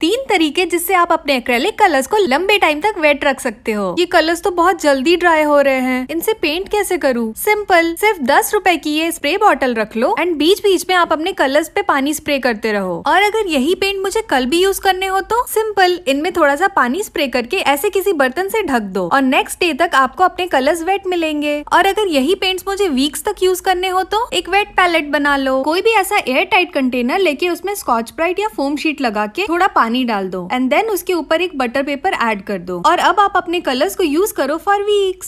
तीन तरीके जिससे आप अपने एक्रेलिक कलर्स को लंबे टाइम तक वेट रख सकते हो ये कलर्स तो बहुत जल्दी ड्राई हो रहे हैं इनसे पेंट कैसे करूँ सिंपल सिर्फ दस रूपए की ये स्प्रे बॉटल रख लो एंड बीच बीच में आप अपने कलर्स पे पानी स्प्रे करते रहो और अगर यही पेंट मुझे कल भी यूज करने हो तो सिंपल इनमें थोड़ा सा पानी स्प्रे करके ऐसे किसी बर्तन से ढक दो और नेक्स्ट डे तक आपको अपने कलर्स वेट मिलेंगे और अगर यही पेंट्स मुझे वीक्स तक यूज करने हो तो एक वेट पैलेट बना लो कोई भी ऐसा एयर टाइट कंटेनर लेके उसमें स्कॉच ब्राइट या फोम शीट लगा के थोड़ा पानी पानी डाल दो एंड देन उसके ऊपर एक बटर पेपर एड कर दो और अब आप अपने कलर्स को यूज करो फॉर वीक्स